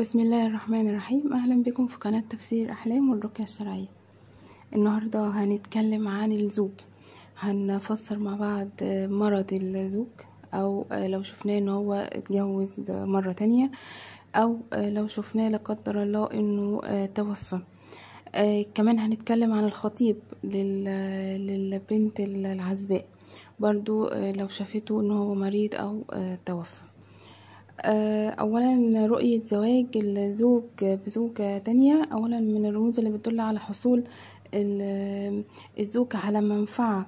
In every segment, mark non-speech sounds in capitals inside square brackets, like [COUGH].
بسم الله الرحمن الرحيم اهلا بكم في قناة تفسير احلام والرقية الشرعية النهاردة هنتكلم عن الزوج هنفسر مع بعض مرض الزوج او لو شفناه ان هو اتجوز مرة تانية او لو شفناه لا قدر الله انه توفى كمان هنتكلم عن الخطيب للبنت العزباء برضو لو شافته ان هو مريض او توفى آه، اولا رؤية زواج الزوج بزوجة تانية اولا من الرموز اللي بتدل على حصول الزوج على منفعة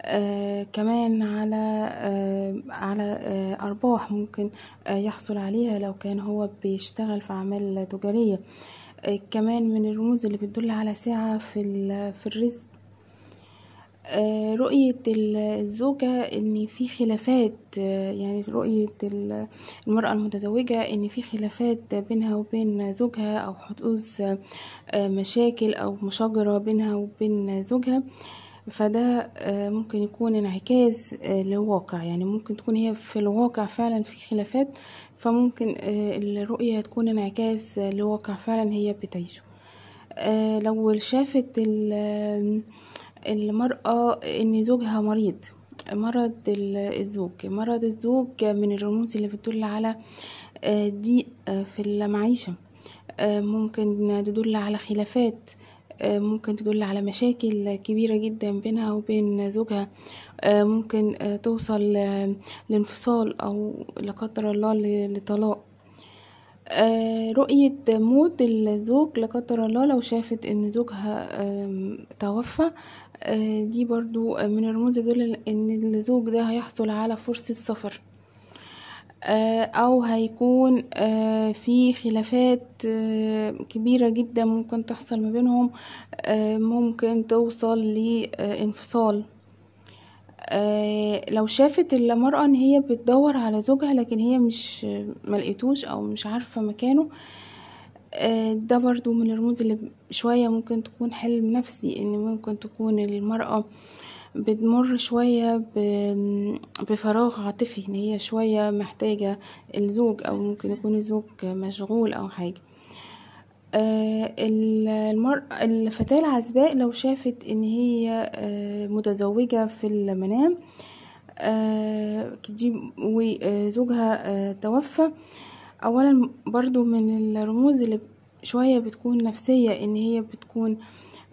آه كمان على آه على آه ارباح ممكن آه يحصل عليها لو كان هو بيشتغل في اعمال تجاريه آه كمان من الرموز اللي بتدل على سعه في في الرزق آه، رؤية الزوجة ان في خلافات آه، يعني رؤية المرأة المتزوجة ان في خلافات بينها وبين زوجها او حدوث آه، مشاكل او مشاجرة بينها وبين زوجها فده ممكن يكون انعكاس للواقع يعني ممكن تكون هي في الواقع فعلا في خلافات فممكن الرؤية تكون انعكاس لواقع فعلا هي بتعيشه لو شافت المرأة إن زوجها مريض مرض الزوج مرض الزوج من الرموز اللي بتدل على آه، ضيق آه، في المعيشة آه، ممكن تدل على خلافات ممكن تدل على مشاكل كبيرة جدا بينها وبين زوجها ممكن توصل لانفصال أو لا قدر الله لطلاق رؤية موت الزوج لا قدر الله لو شافت ان زوجها توفى آه، دي برضو آه، من الرموز بتدل ان الزوج ده هيحصل على فرصة سفر آه، او هيكون في خلافات كبيرة جدا ممكن تحصل ما بينهم ممكن توصل لانفصال لو شافت المرأة ان هي بتدور على زوجها لكن هي مش ملقيتوش او مش عارفة مكانه آه، ده برضو من الرموز اللي شوية ممكن تكون حلم نفسي ان ممكن تكون المرأة بتمر شوية بفراغ عاطفي ان هي شوية محتاجة الزوج او ممكن يكون الزوج مشغول او حاجة آه، المرأة الفتاة العزباء لو شافت ان هي آه، متزوجة في المنام وزوجها توفى اولا برضو من الرموز اللي شوية بتكون نفسية ان هي بتكون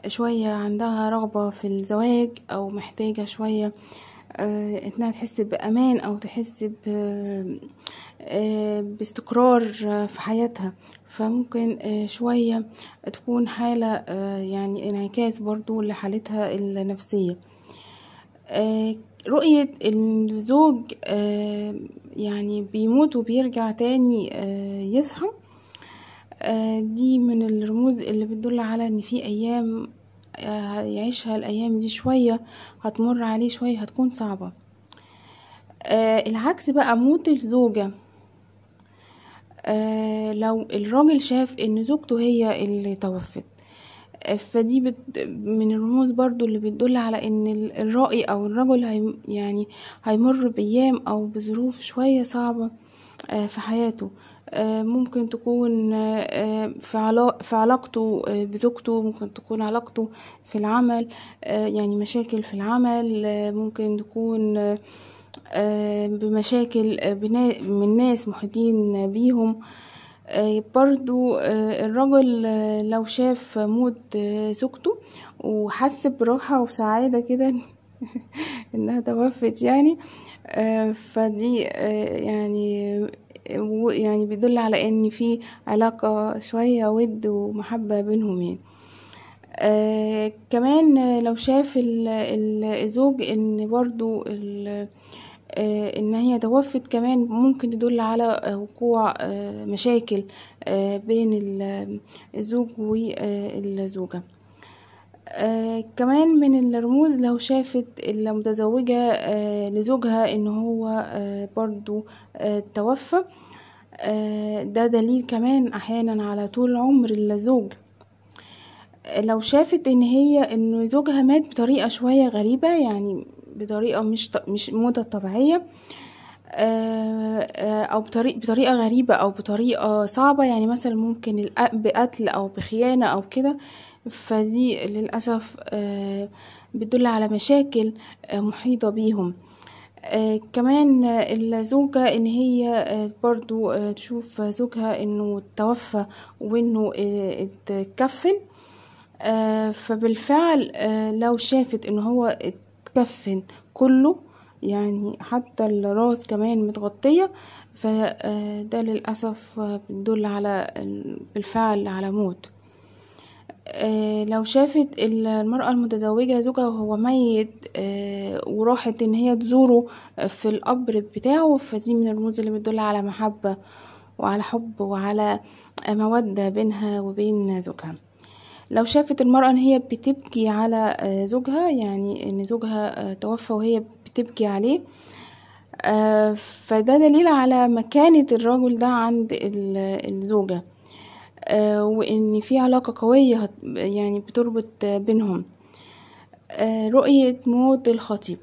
شوية عندها رغبة في الزواج او محتاجة شوية آه، انها تحس بامان او تحس آه، باستقرار في حياتها فممكن آه، شوية تكون حالة يعني انعكاس برضو لحالتها النفسية رؤية الزوج يعني بيموت وبيرجع تاني آه، يصحى آه، دي من الرموز اللي بتدل على ان في ايام هيعيشها آه، الايام دي شوية هتمر عليه شوية هتكون صعبة العكس بقى موت الزوجة لو الراجل شاف ان زوجته هي اللي توفت فدي بت من الرموز برضو اللي بتدل على ان الرائي او الرجل هي يعني هيمر بايام او بظروف شوية صعبة آه، في حياته آه، ممكن تكون آه، في علاقته بزوجته ممكن تكون علاقته في العمل يعني مشاكل في العمل ممكن تكون بمشاكل من ناس محيطين بيهم برضو آه، الرجل آه، لو شاف مود آه، زوجته وحس براحة وسعادة كده [LAUGHS] انها توفت يعني فدي يعني يعني بيدل على ان في علاقة شوية ود ومحبة بينهم يعني آه كمان لو شاف الزوج ان برضو آه، ان هي توفت كمان ممكن تدل على آه، وقوع آه، مشاكل بين الزوج والزوجه آه كمان من الرموز لو شافت المتزوجة آه لزوجها ان هو آه برضو آه توفى آه ده دليل كمان احيانا على طول عمر الزوج آه لو شافت ان هي ان زوجها مات بطريقة شوية غريبة يعني بطريقه مش ط... مش موضه طبيعيه آه، آه، او بطريقه بطريقه غريبه او بطريقه صعبه يعني مثلا ممكن بقتل او بخيانه او كده فدي للاسف آه، بتدل على مشاكل محيطه بيهم كمان الزوجة ان هي برضو تشوف زوجها انه توفى وانه اتكفن فبالفعل لو شافت ان هو متكفن كله يعني حتى الراس كمان متغطية فده آه، للأسف بتدل على بالفعل على موت آه، لو شافت المرأة المتزوجة زوجها وهو ميت آه، وراحت ان هي تزوره في القبر بتاعه فدي من الرموز اللي بتدل على محبة وعلى حب وعلى مودة بينها وبين زوجها لو شافت المرأة إن هي بتبكي على آه، زوجها يعني إن زوجها آه، توفى وهي بتبكي عليه آه، فده دليل على مكانة الرجل ده عند الزوجة وإن في علاقة قوية يعني بتربط بينهم رؤية موت الخطيب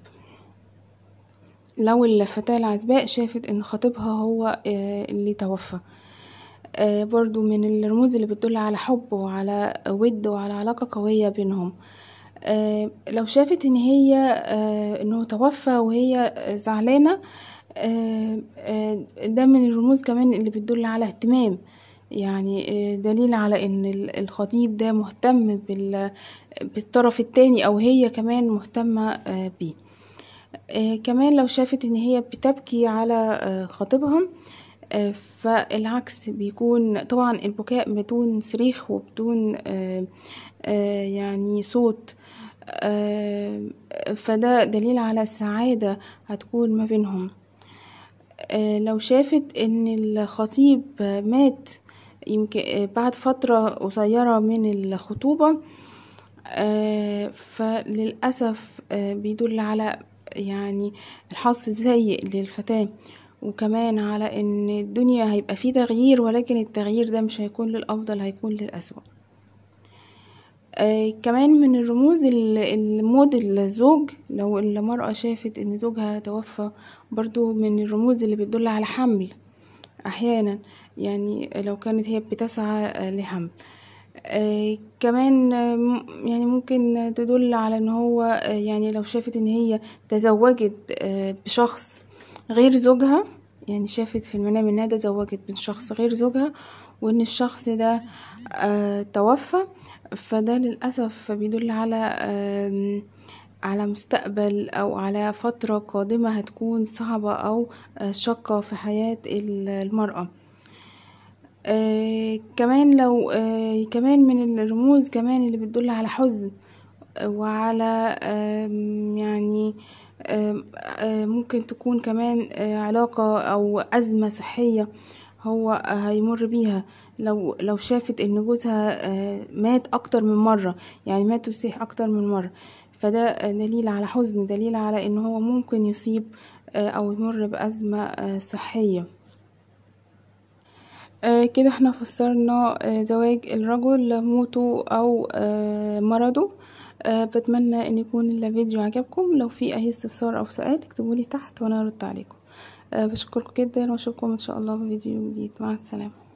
لو الفتاة العزباء شافت إن خطيبها هو اللي توفى آه، برضو من الرموز اللي بتدل على حب وعلى ود وعلى علاقة قوية بينهم آه، لو شافت ان هي آه، انه توفى وهي زعلانة ده من الرموز كمان اللي بتدل على اهتمام يعني دليل على ان الخطيب ده مهتم بالطرف الثاني او هي كمان مهتمة بيه كمان لو شافت ان هي بتبكي على خطيبها آه، فالعكس بيكون طبعا البكاء بدون صريخ وبدون آه، آه، يعني صوت فده دليل على السعادة هتكون ما بينهم لو شافت ان الخطيب مات يمكن بعد فترة قصيرة من الخطوبة فللأسف بيدل على يعني الحظ سيء للفتاة وكمان على ان الدنيا هيبقى فيه تغيير ولكن التغيير ده مش هيكون للافضل هيكون للاسوأ آه كمان من الرموز المود الزوج لو المرأة شافت ان زوجها توفى برضو من الرموز اللي بتدل على حمل احيانا يعني لو كانت هي بتسعى لحمل آه كمان يعني ممكن تدل على ان هو آه، يعني لو شافت ان هي تزوجت آه، بشخص غير زوجها يعني شافت في المنام انها تزوجت من شخص غير زوجها وان الشخص ده آه توفى فده للأسف بيدل على آه على مستقبل او على فترة قادمة هتكون صعبة او آه شاقة في حياة المرأة آه كمان لو آه كمان من الرموز كمان اللي بتدل على حزن وعلى آه يعني آه ممكن تكون كمان آه، علاقة أو أزمة صحية هو هيمر بيها لو لو شافت ان جوزها آه، مات اكتر من مره يعني مات وسيح اكتر من مره فده دليل على حزن دليل على ان هو ممكن يصيب آه، او يمر بازمه صحيه كده احنا فسرنا زواج الرجل موته او مرضه أه بتمنى ان يكون الفيديو عجبكم لو في اي استفسار او سؤال اكتبولي تحت وانا ارد عليكم أه بشكركم جدا واشوفكم ان شاء الله في فيديو جديد مع السلامه